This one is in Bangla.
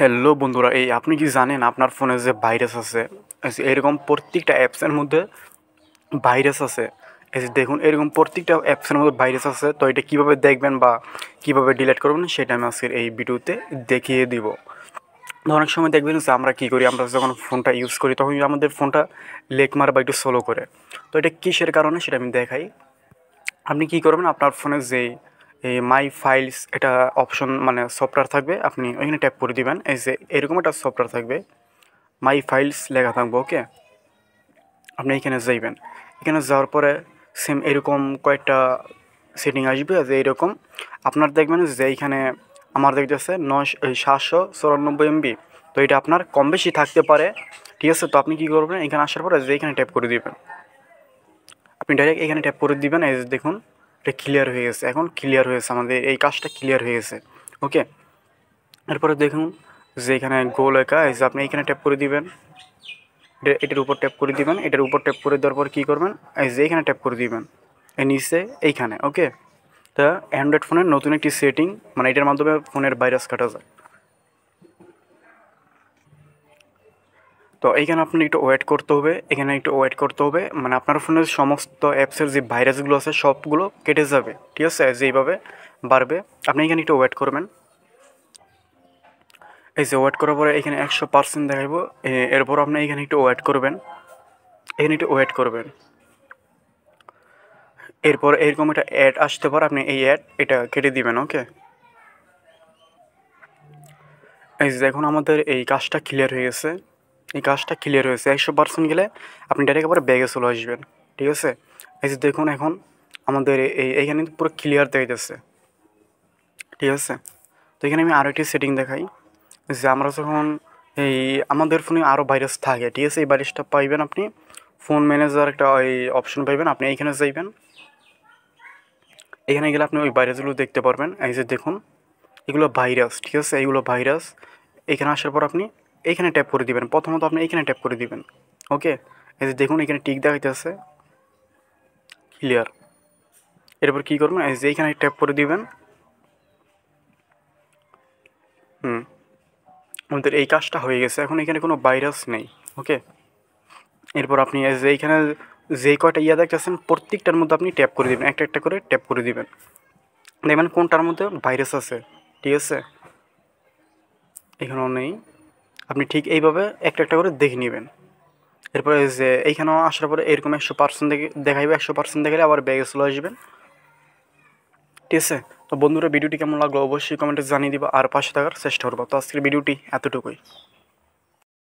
হ্যালো বন্ধুরা এই আপনি কি জানেন আপনার ফোনে যে ভাইরাস আছে এরকম প্রত্যেকটা অ্যাপসের মধ্যে ভাইরাস আছে এই দেখুন এরকম প্রত্যেকটা অ্যাপসের মধ্যে ভাইরাস আছে তো এটা কীভাবে দেখবেন বা কীভাবে ডিলিট করবেন সেটা আমি আজকের এই ভিডিওতে দেখিয়ে দিব অনেক সময় দেখবেন যে আমরা কী করি আমরা যখন ফোনটা ইউজ করি তখন আমাদের ফোনটা লেক মার বা একটু স্লো করে তো এটা কিসের কারণে সেটা আমি দেখাই আপনি কী করবেন আপনার ফোনে যেই এই মাই ফাইলস এটা অপশন মানে সফটওয়্যার থাকবে আপনি ওইখানে ট্যাপ করে দিবেন এই যে এরকম একটা সফটওয়্যার থাকবে মাই ফাইলস লেখা থাকবে ওকে আপনি এখানে যাইবেন এখানে যাওয়ার পরে সেম এরকম কয়েকটা সেটিং আসবে যে এরকম আপনার দেখবেন যে এইখানে আমার দেখতেছে নয় সাতশো চুরানব্বই এমবি তো এটা আপনার কম বেশি থাকতে পারে ঠিক আছে তো আপনি কী করবেন এখানে আসার পরে যে এখানে ট্যাপ করে দিবেন আপনি ডাইরেক্ট এখানে ট্যাপ করে দিবেন এই দেখুন এটা ক্লিয়ার হয়ে গেছে এখন ক্লিয়ার হয়েছে আমাদের এই কাজটা ক্লিয়ার হয়ে গেছে ওকে এরপরে দেখুন যে এখানে গোল একা এসে যে আপনি এখানে ট্যাপ করে দিবেন এটার উপর ট্যাপ করে দিবেন এটার উপর ট্যাপ করে দেওয়ার পর কী করবেন এই যে এখানে ট্যাপ করে দিবেন এই নিচে এইখানে ওকে তা অ্যান্ড্রয়েড ফোনের নতুন একটি সেটিং মানে এটার মাধ্যমে ফোনের ভাইরাস কাটা যায় তো এইখানে আপনি একটু ওয়েট করতে হবে এখানে একটু ওয়েট করতে হবে মানে আপনার ফোনের সমস্ত অ্যাপসের যে ভাইরাসগুলো আছে সবগুলো কেটে যাবে ঠিক আছে যেইভাবে বাড়বে আপনি এখানে একটু ওয়েট করবেন এই যে ওয়েট করার পরে এখানে একশো পার্সেন্ট দেখাব এরপর আপনি এখানে একটু ওয়েট করবেন এখানে একটু ওয়েট করবেন এরপর এরকম একটা অ্যাড আসতে পারে আপনি এই অ্যাড এটা কেটে দিবেন ওকে এই যে দেখুন আমাদের এই কাজটা ক্লিয়ার হয়ে গেছে এই কাজটা ক্লিয়ার হয়েছে একশো পার্সেন্ট গেলে আপনি ডাইরেক্ট আবার ব্যাগে চলে আসবেন ঠিক আছে এই যে দেখুন এখন আমাদের এই এইখানে পুরো ক্লিয়ার দেখাইতেছে ঠিক আছে তো এখানে আমি আরও একটি সেটিং দেখাই যে আমরা যখন এই আমাদের ফোনে আরও ভাইরাস থাকে ঠিক আছে এই ভাইরাসটা পাইবেন আপনি ফোন ম্যানেজার একটা ওই অপশন পাইবেন আপনি এইখানে যাইবেন এখানে গেলে আপনি ওই ভাইরাসগুলো দেখতে পারবেন এই যে দেখুন এগুলো ভাইরাস ঠিক আছে এইগুলো ভাইরাস এখানে আসার পর আপনি এইখানে ট্যাপ করে দিবেন প্রথমত আপনি এইখানে ট্যাপ করে দিবেন ওকে এই যে দেখুন এখানে টিক দেখাইতেছে ক্লিয়ার এরপর কী করবেন এই যে এইখানে ট্যাপ করে দিবেন হুম আমাদের এই কাজটা হয়ে গেছে এখন এখানে কোনো ভাইরাস নেই ওকে এরপর আপনি যে এইখানে যে কয়টা ইয়া দেখতেছেন প্রত্যেকটার মধ্যে আপনি ট্যাপ করে দেবেন একটা একটা করে ট্যাপ করে দিবেন দেখবেন কোনটার মধ্যে ভাইরাস আছে ঠিক আছে এখানেও নেই আপনি ঠিক এইভাবে একটা একটা করে দেখে নেবেন এরপরে যে এইখানেও আসার পরে এরকম একশো পার্সেন্ট দেখে দেখাইবে একশো পার্সেন্ট দেখালে আবার ব্যাগে চলে আসবেন ঠিক আছে তো বন্ধুরা ভিডিওটি কেমন লাগলো অবশ্যই কমেন্টে জানিয়ে দিবা আর পাশে থাকার চেষ্টা করবো তো আজকের ভিডিওটি এতটুকুই